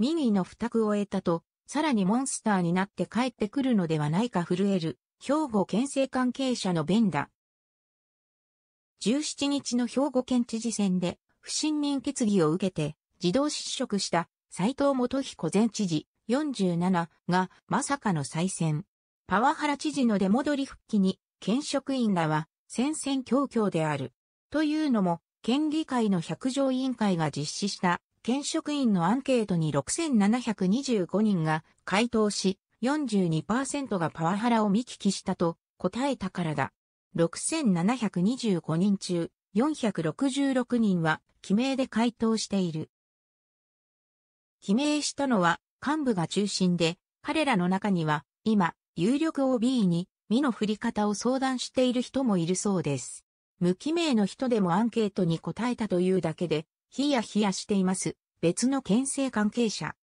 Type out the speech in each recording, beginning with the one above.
民意の付託を得たと、さらにモンスターになって帰ってくるのではないか震える、兵庫県政関係者の弁だ。17日の兵庫県知事選で、不信任決議を受けて、自動失職した斎藤元彦前知事47がまさかの再選。パワハラ知事の出戻り復帰に、県職員らは戦々恐々である。というのも、県議会の百条委員会が実施した県職員のアンケートに6725人が回答し、42%がパワハラを見聞きしたと答えたからだ。6725人中、466人は記名で回答している。記名したのは幹部が中心で、彼らの中には今、有力 OB に身の振り方を相談している人もいるそうです。無記名の人でもアンケートに答えたというだけで、ヒヤヒヤしています。別の県政関係者。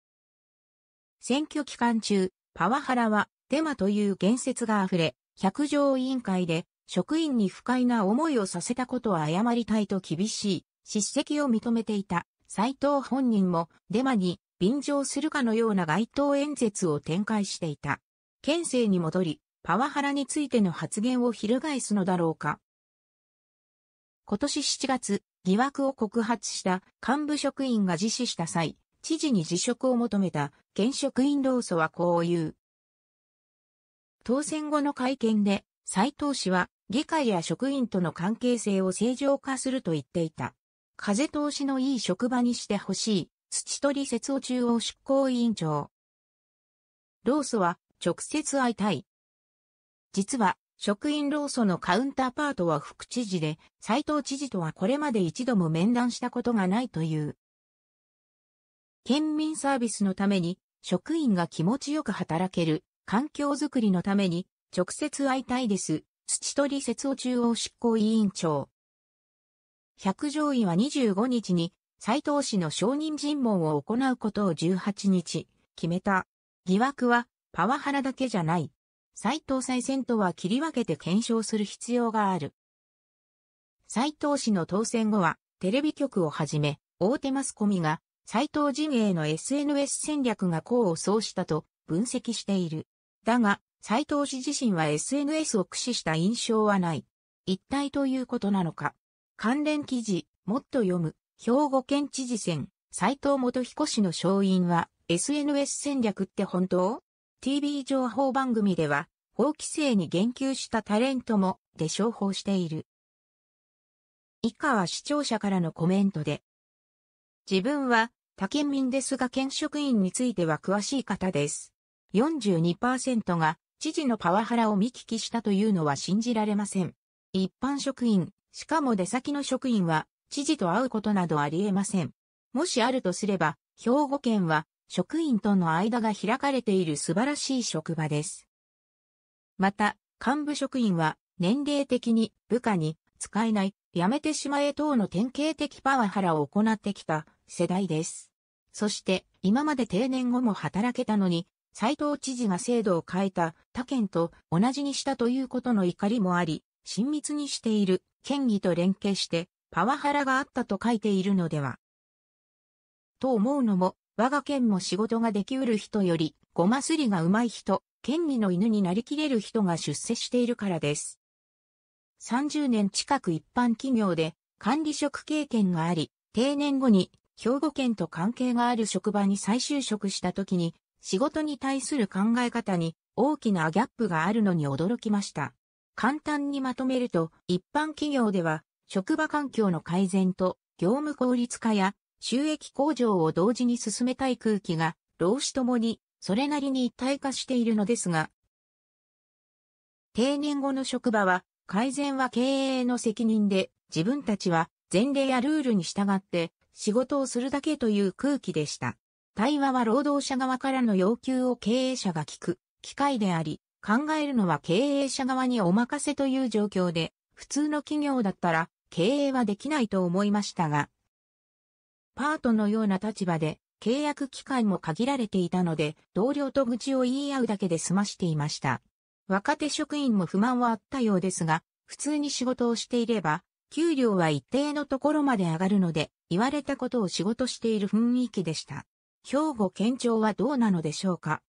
選挙期間中、パワハラはデマという言説が溢れ、百条委員会で職員に不快な思いをさせたことは謝りたいと厳しい叱責を認めていた斎藤本人もデマに便乗するかのような街頭演説を展開していた。県政に戻り、パワハラについての発言を翻すのだろうか。今年7月、疑惑を告発した幹部職員が自死した際、知事に辞職を求めた現職員労組はこう言う。当選後の会見で、斉藤氏は議会や職員との関係性を正常化すると言っていた。風通しのいい職場にしてほしい、土取説を中央執行委員長。労組は直接会いたい。実は職員労組のカウンターパートは副知事で、斎藤知事とはこれまで一度も面談したことがないという。県民サービスのために、職員が気持ちよく働ける、環境づくりのために、直接会いたいです。土取説を中央執行委員長。百条委は25日に、斎藤氏の承認尋問を行うことを18日、決めた。疑惑は、パワハラだけじゃない。斎藤再選とは切り分けて検証する必要がある。斎藤氏の当選後は、テレビ局をはじめ、大手マスコミが、斎藤陣営の SNS 戦略が功を奏したと分析している。だが、斎藤氏自身は SNS を駆使した印象はない。一体ということなのか。関連記事、もっと読む、兵庫県知事選、斎藤元彦氏の勝因は、SNS 戦略って本当 TV 情報番組では、法規制に言及したタレントも、で商法している。以下は視聴者からのコメントで。自分は、他県民ですが県職員については詳しい方です。42%が、知事のパワハラを見聞きしたというのは信じられません。一般職員、しかも出先の職員は、知事と会うことなどありえません。もしあるとすれば、兵庫県は、職員との間が開かれている素晴らしい職場です。また、幹部職員は年齢的に部下に使えない、やめてしまえ等の典型的パワハラを行ってきた世代です。そして今まで定年後も働けたのに、斎藤知事が制度を変えた他県と同じにしたということの怒りもあり、親密にしている県議と連携してパワハラがあったと書いているのでは。と思うのも我が県も仕事ができうる人より、ごますりがうまい人、県議の犬になりきれる人が出世しているからです。30年近く一般企業で管理職経験があり、定年後に兵庫県と関係がある職場に再就職した時に、仕事に対する考え方に大きなギャップがあるのに驚きました。簡単にまとめると、一般企業では職場環境の改善と業務効率化や収益向上を同時に進めたい空気が、労使ともに、それなりに一体化しているのですが、定年後の職場は、改善は経営の責任で、自分たちは前例やルールに従って仕事をするだけという空気でした。対話は労働者側からの要求を経営者が聞く機会であり、考えるのは経営者側にお任せという状況で、普通の企業だったら経営はできないと思いましたが、パートのような立場で、契約期間も限られていたので、同僚と愚痴を言い合うだけで済ましていました。若手職員も不満はあったようですが、普通に仕事をしていれば、給料は一定のところまで上がるので、言われたことを仕事している雰囲気でした。兵庫県庁はどうなのでしょうか